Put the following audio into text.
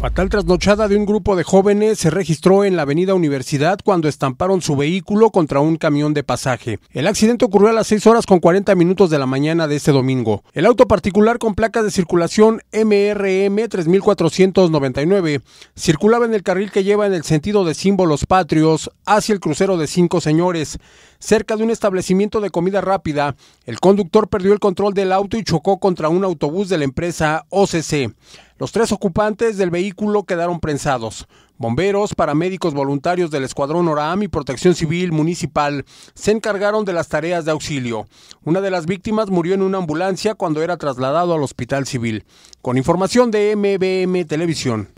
Fatal trasnochada de un grupo de jóvenes se registró en la avenida Universidad cuando estamparon su vehículo contra un camión de pasaje. El accidente ocurrió a las 6 horas con 40 minutos de la mañana de este domingo. El auto particular con placas de circulación MRM 3499 circulaba en el carril que lleva en el sentido de símbolos patrios hacia el crucero de cinco señores cerca de un establecimiento de comida rápida, el conductor perdió el control del auto y chocó contra un autobús de la empresa OCC. Los tres ocupantes del vehículo quedaron prensados. Bomberos, paramédicos voluntarios del Escuadrón ORAM y Protección Civil Municipal se encargaron de las tareas de auxilio. Una de las víctimas murió en una ambulancia cuando era trasladado al Hospital Civil. Con información de MBM Televisión.